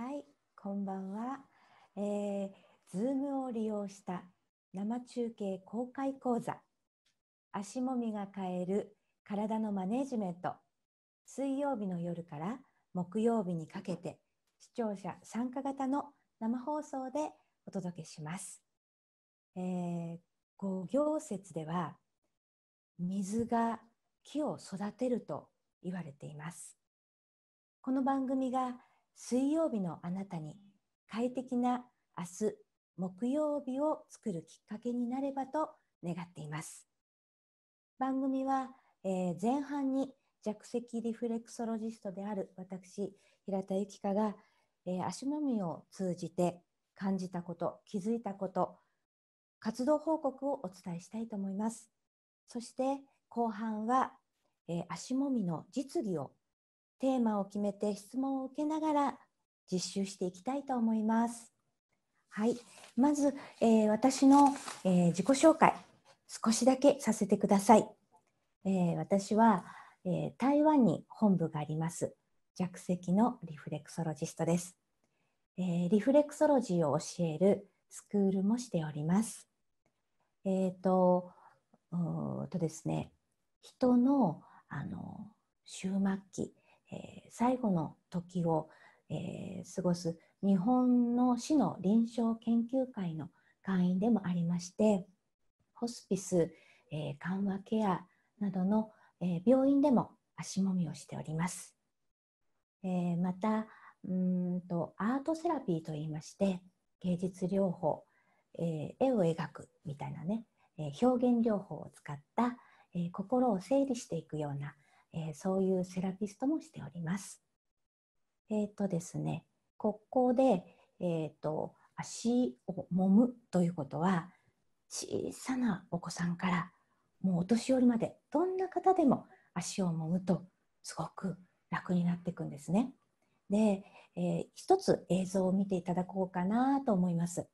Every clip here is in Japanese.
はい、こんばんは。えー、Zoom を利用した生中継公開講座足もみが変える体のマネジメント水曜日の夜から木曜日にかけて視聴者参加型の生放送でお届けします。えー、五行説では水が木を育てると言われています。この番組が水曜日のあなたに快適な明日木曜日を作るきっかけになればと願っています。番組は、えー、前半に弱石リフレクソロジストである私平田由紀香が、えー、足もみを通じて感じたこと気づいたこと活動報告をお伝えしたいと思います。そして後半は、えー、足もみの実技をテーマを決めて質問を受けながら実習していきたいと思います。はい、まず、えー、私の、えー、自己紹介少しだけさせてください。えー、私は、え台湾に本部があります弱石のリフレクソロジストです、えリフレクソロジーを教えるスクールもしております。えっ、とうとですね人のあの終末期えー、最後の時を、えー、過ごす日本の市の臨床研究会の会員でもありましてホスピス、えー、緩和ケアなどの、え病院でも足もみをしております、えまたうんとアートセラピーといいまして芸術療法、え絵を描くみたいなね、え表現療法を使った、え心を整理していくようなえー、そういうセラピストもしております。えっ、ー、とですね、ここで、えっ、ー、と足を揉むということは小さなお子さんからもうお年寄りまでどんな方でも足を揉むとすごく楽になっていくんですね。で、えー、一つ映像を見ていただこうかなと思います。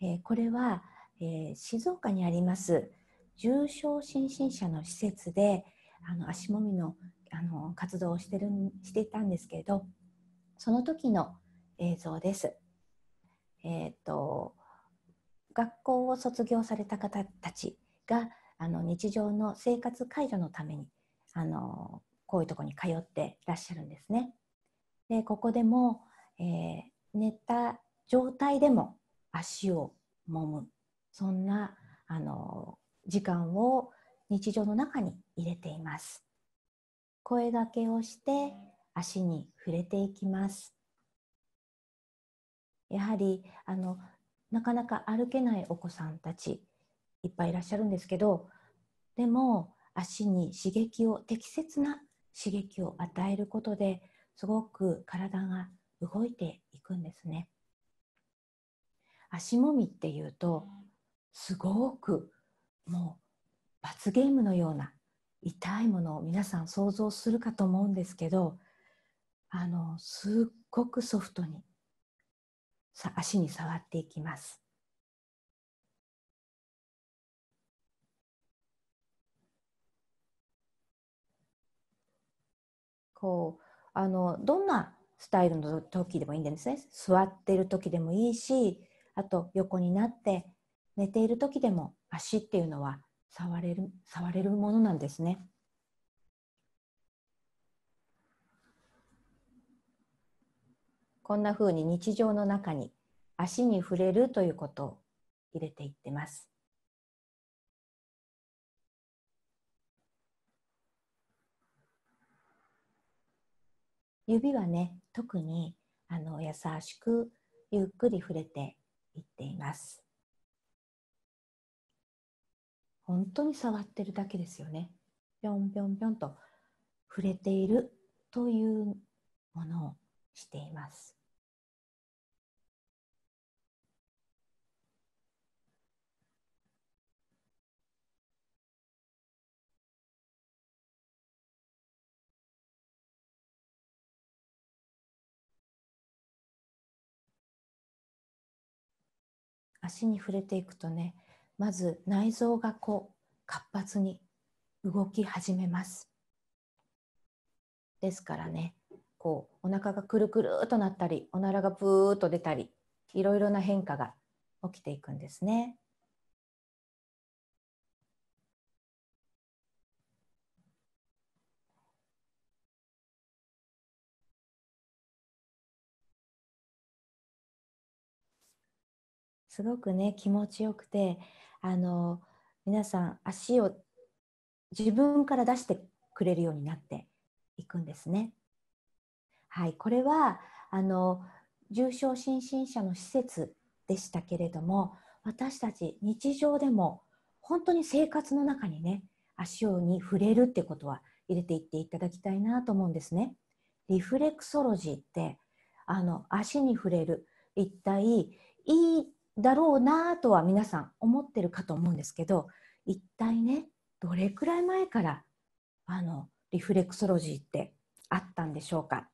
えー、これは、えー、静岡にあります重症心身者の施設で、あの足もみのあの活動をしてるしていたんですけれどその時の映像です。えっ、ー、と学校を卒業された方たちがあの日常の生活介助のためにあのこういうとこに通っていらっしゃるんですね。でここでも、えー、寝た状態でも足を揉むそんなあの時間を日常の中に入れています。声がけをして足に触れていきます。やはりあのなかなか歩けないお子さんたちいっぱいいらっしゃるんですけどでも足に刺激を適切な刺激を与えることですごく体が動いていくんですね。足もみっていうとすごくもう罰ゲームのような痛いものを皆さん想像するかと思うんですけどあのすっごくソフトにさ足に触っていきます。こうあのどんなスタイルの時でもいいんですね座ってる時でもいいしあと横になって寝ている時でも足っていうのは触れる触れるものなんですね。こんなふうに日常の中に足に触れるということを入れていってます。指はね特にあの優しくゆっくり触れていっています。本当に触ってるだけですよねぴょんぴょんぴょんと触れているというものをしています足に触れていくとねまず内臓がこう活発に動き始めます。ですからねこうお腹がくるくるっとなったりおならがぷーっと出たりいろいろな変化が起きていくんですね。すごくね気持ちよくてあの皆さん足を自分から出してくれるようになっていくんですね。はい、これはあの重症心身者の施設でしたけれども私たち日常でも本当に生活の中にね足をに触れるってことは入れていっていただきたいなと思うんですね。リフレクソロジーってあの足に触れる一体いいだろうなとは皆さん思ってるかと思うんですけど一体ねどれくらい前からあのリフレクソロジーってあったんでしょうか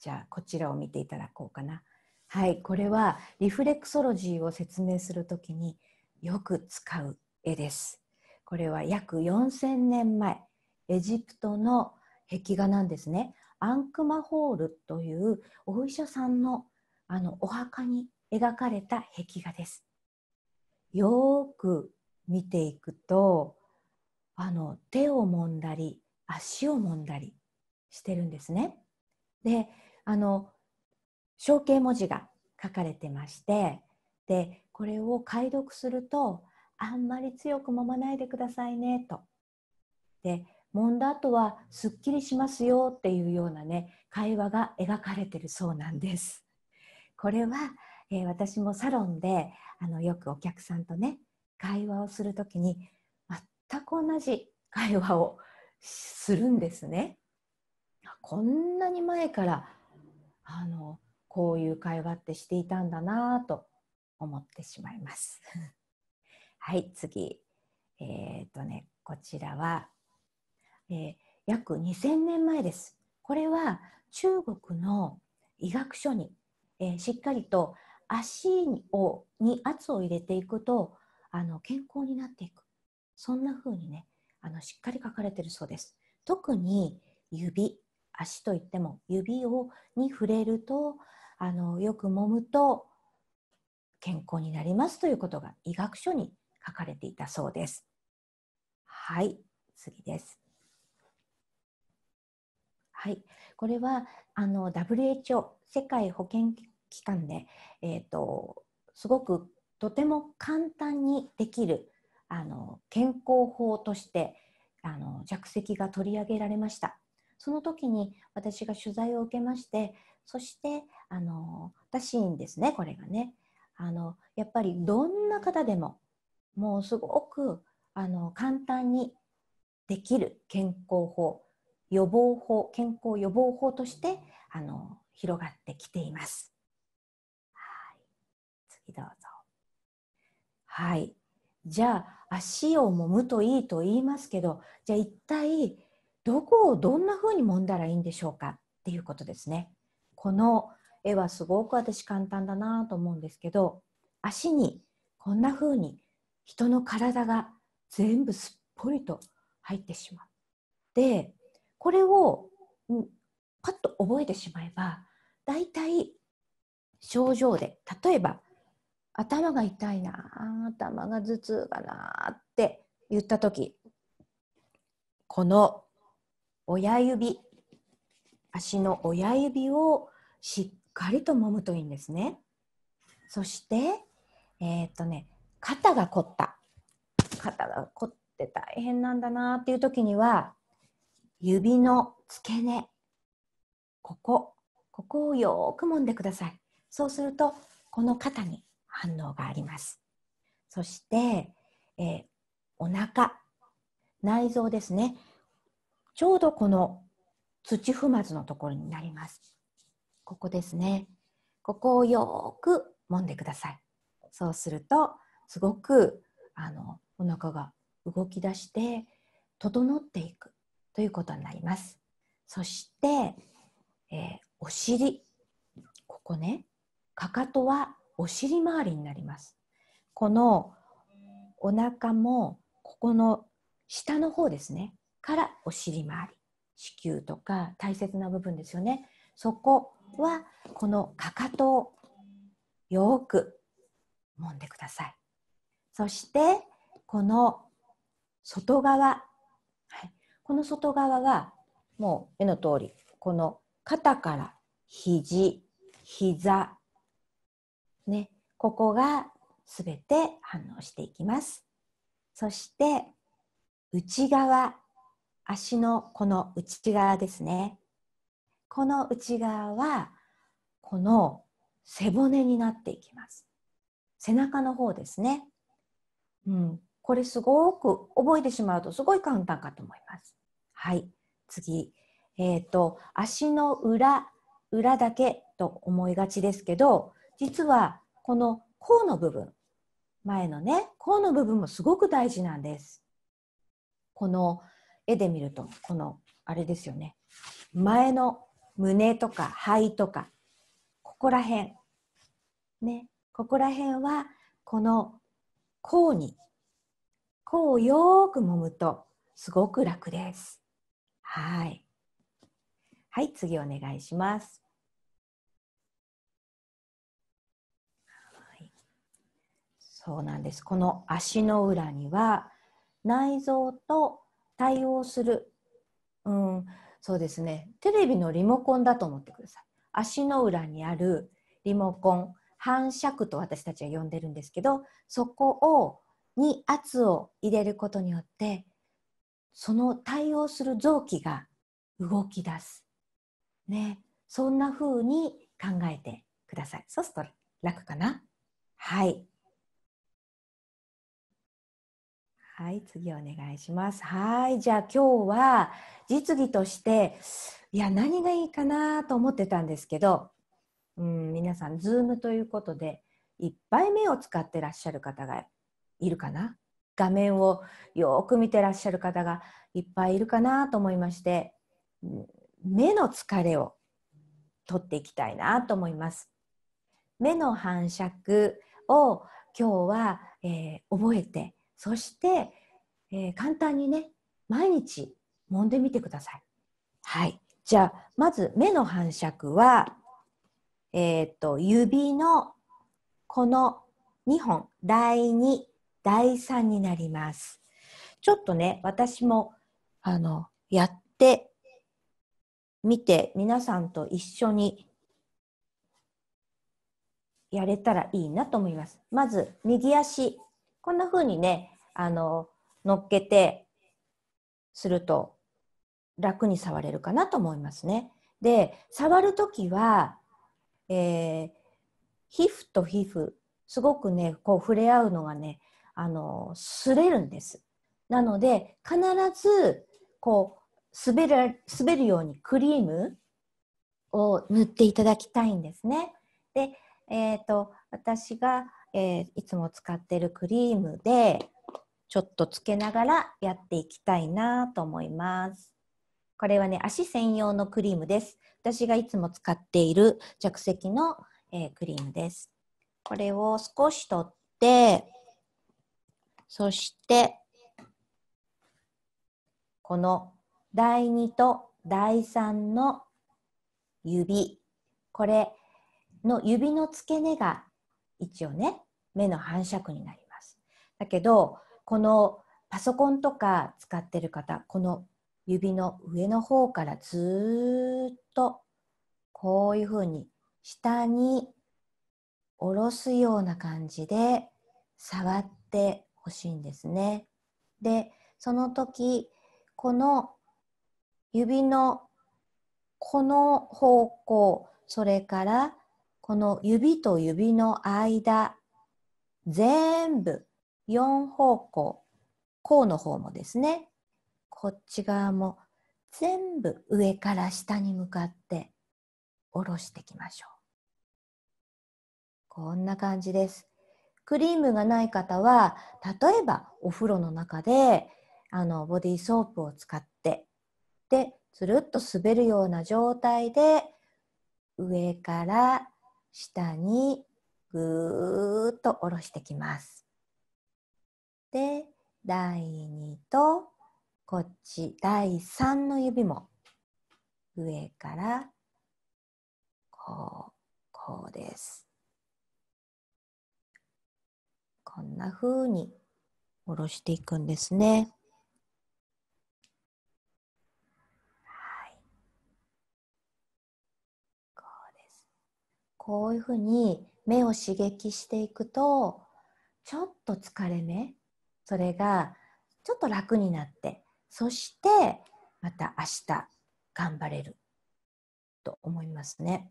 じゃあこちらを見ていただこうかなはいこれはリフレクソロジーを説明するときによく使う絵ですこれは約4000年前エジプトの壁画なんですねアンクマホールというお医者さんのあのお墓に描かれた壁画です。よく見ていくとあの手を揉んだり足を揉んだりしてるんですね。であの象形文字が書かれてましてでこれを解読するとあんまり強く揉まないでくださいねと。で揉んだ後はすっきりしますよっていうようなね会話が描かれてるそうなんです。これはえー、私もサロンであのよくお客さんとね会話をする時に全く同じ会話をするんですね。こんなに前からあのこういう会話ってしていたんだなと思ってしまいます。はい次えっ、ー、とねこちらは、えー、約2000年前です。これは中国の医学書に、えー、しっかりと足をに圧を入れていくとあの健康になっていくそんな風にねあのしっかり書かれてるそうです特に指足といっても指をに触れるとあのよく揉むと健康になりますということが医学書に書かれていたそうですはい次ですはいこれはあの WHO 世界保健機期間で、えーと、とすごくとても簡単にできるあの健康法としてあの着席が取り上げられましたその時に私が取材を受けましてそしてあの私にですねこれがねあのやっぱりどんな方でももうすごくあの簡単にできる健康法予防法健康予防法としてあの広がってきています。どうぞ。はい。じゃあ足を揉むといいと言いますけど、じゃあ一体どこをどんなふうに揉んだらいいんでしょうかっていうことですね。この絵はすごく私簡単だなと思うんですけど、足にこんなふうに人の体が全部すっぽりと入ってしまう。で、これをパッと覚えてしまえば、だいたい症状で例えば頭が痛いな頭が頭痛がなって言った時この親指足の親指をしっかりと揉むといいんですねそしてえー、っとね肩が凝った肩が凝って大変なんだなっていう時には指の付け根ここここをよーく揉んでくださいそうするとこの肩に反応があります。そして、えー、お腹、内臓ですね。ちょうどこの土踏まずのところになります。ここですね。ここをよく揉んでください。そうすると、すごくあのお腹が動き出して、整っていくということになります。そして、えー、お尻。ここね、かかとはお尻周りになりますこのお腹もここの下の方ですねからお尻周り子宮とか大切な部分ですよねそこはこのかかとをよく揉んでくださいそしてこの外側、はい、この外側はもう絵の通りこの肩から肘膝ね、ここがすべて反応していきます。そして内側、足のこの内側ですね。この内側はこの背骨になっていきます。背中の方ですね。うん、これすごく覚えてしまうとすごい簡単かと思います。はい、次。えっ、ー、と、足の裏、裏だけと思いがちですけど、実はこの甲の部分前のね甲の部分もすごく大事なんですこの絵で見るとこのあれですよね前の胸とか肺とかここら辺ねここら辺はこの甲に甲をよーく揉むとすごく楽ですはいはい次お願いしますそうなんです。この足の裏には内臓と対応する、うん、そうですね、テレビのリモコンだと思ってください。足の裏にあるリモコン、反射区と私たちは呼んでるんですけど、そこをに圧を入れることによって、その対応する臓器が動き出す。ね、そんな風に考えてください。そうすると楽かなはい。はい、次お願いします。はい、じゃあ今日は実技として、いや、何がいいかなと思ってたんですけど、うん、皆さん、ズームということで、いっぱい目を使ってらっしゃる方がいるかな。画面をよく見てらっしゃる方がいっぱいいるかなと思いまして、目の疲れを取っていきたいなと思います。目の反射区を今日は、えー、覚えてそして、えー、簡単にね毎日揉んでみてください。はいじゃあまず目の反射区は、えー、っと指のこの2本第2第3になります。ちょっとね私もあのやってみて皆さんと一緒にやれたらいいなと思います。まず右足こんな風にね、あの、乗っけてすると楽に触れるかなと思いますね。で、触るときは、えー、皮膚と皮膚、すごくね、こう触れ合うのがね、あの、擦れるんです。なので、必ず、こう、滑る、滑るようにクリームを塗っていただきたいんですね。で、えっ、ー、と、私が、えー、いつも使ってるクリームでちょっとつけながらやっていきたいなと思います。これはね、足専用のクリームです。私がいつも使っている着席の、えー、クリームです。これを少し取って、そして、この第2と第3の指、これの指の付け根が一応ね、目の反射区になります。だけどこのパソコンとか使ってる方この指の上の方からずっとこういうふうに下に下ろすような感じで触ってほしいんですね。でその時この指のこの方向それからこの指と指の間全部4方向、甲の方もですね、こっち側も全部上から下に向かって下ろしていきましょう。こんな感じです。クリームがない方は、例えばお風呂の中であのボディーソープを使って、で、つるっと滑るような状態で上から下にぐーっと下ろしてきます。で第2とこっち第3の指も上からこうこうです。こんな風に下ろしていくんですね。はい。こうです。こういううに目を刺激していくとちょっと疲れ目それがちょっと楽になってそしてまた明日頑張れると思いますね。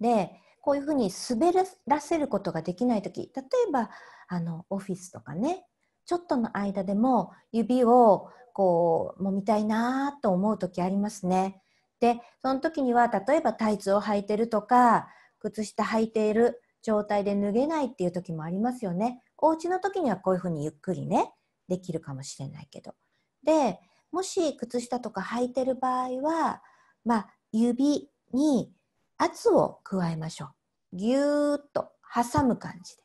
でこういうふうに滑らせることができない時例えばあのオフィスとかねちょっとの間でも指をこう揉みたいなと思う時ありますね。でその時には例えばタイツを履いてるとか靴下履いている状態で脱げないっていう時もありますよね。お家の時にはこういうふうにゆっくりねできるかもしれないけど。でもし靴下とか履いてる場合は、まあ、指に圧を加えましょう。ぎゅーっと挟む感じで。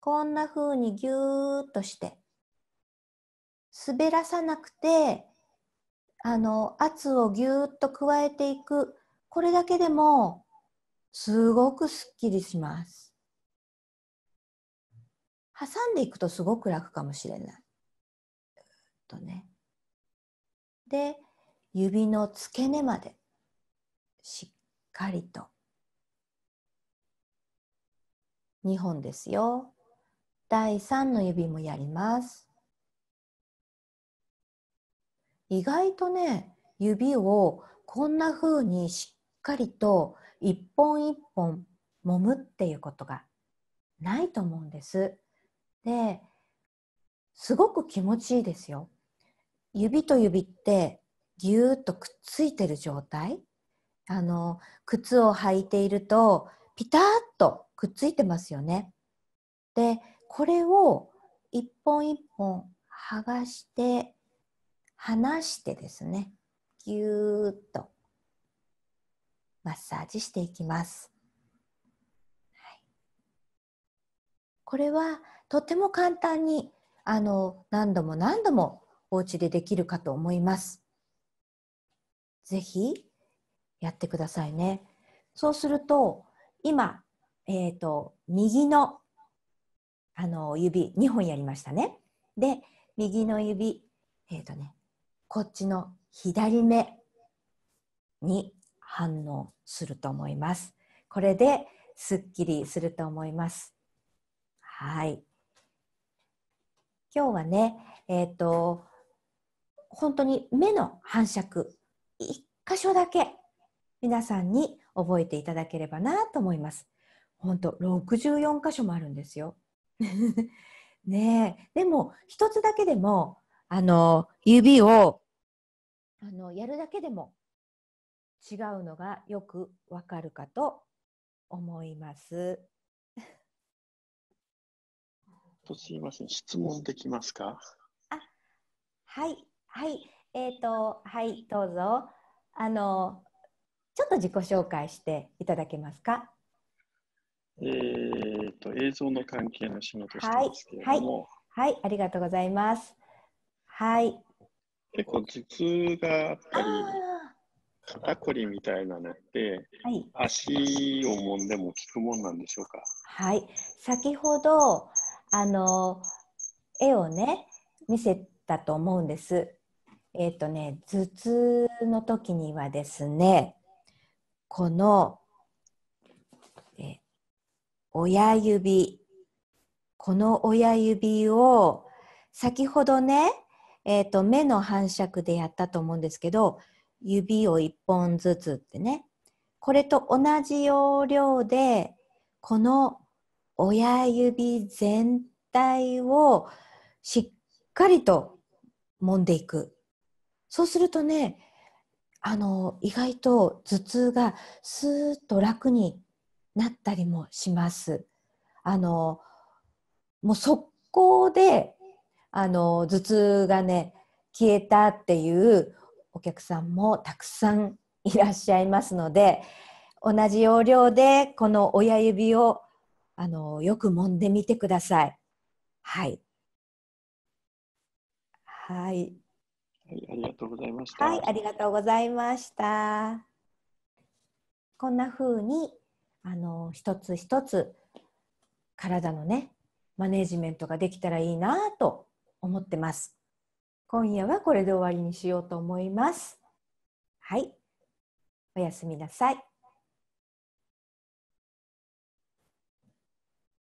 こんな風にぎゅーっとして、滑らさなくて、あの、圧をぎゅーっと加えていく。これだけでもすごくすっきりします。挟んでいくとすごく楽かもしれない。とね。で、指の付け根までしっかりと。2本ですよ。第3の指もやります。意外とね、指をこんな風にしっかりと一本一本揉むっていうことがないと思うんです。ですごく気持ちいいですよ。指と指ってぎゅーっとくっついてる状態あの靴を履いているとピターッとくっついてますよね。でこれを一本一本剥がして離してですねぎゅーっとマッサージしていきます。はい、これはとっても簡単にあの何度も何度もお家でできるかと思います。是非やってくださいね。そうすると今、えーと、と右のあの指2本やりましたね。で右の指、えーとね、こっちの左目に反応すると思います。これですっきりすると思います。はい。今日はね、えっ、ー、と、本当に目の反射区、一箇所だけ皆さんに覚えていただければなと思います。本当64箇所もあるんですよ。ねでも一つだけでもあの指をあのやるだけでも違うのがよくわかるかと思います。とすいません、質問できますか。あ、はい、はい、えっ、ー、と、はい、どうぞ。あの、ちょっと自己紹介していただけますか。えっ、ー、と、映像の関係の仕事してますけれども、はい、はい、はい、ありがとうございます。はい。結構頭痛があったり。肩こりみたいなのって、はい、足を揉んでも効くもんなんでしょうかはい先ほどあの絵をね見せたと思うんですえっ、ー、とね頭痛の時にはですねこのえ親指この親指を先ほどね、えーと目の反射区でやったと思うんですけど指を1本ずつってねこれと同じ要領でこの親指全体をしっかりと揉んでいくそうするとねあの意外と頭痛がスーッと楽になったりもします。あのもう速攻であの頭痛がね消えたっていうお客さんもたくさんいらっしゃいますので同じ要領でこの親指をあのよく揉んでみてください。はい。はい。はい、ありがとうございました。はい、ありがとうございました。こんな風にあの一つ一つ体のねマネジメントができたらいいなと思ってます。今夜はこれで終わりにしようと思います。はい。おやすみなさい。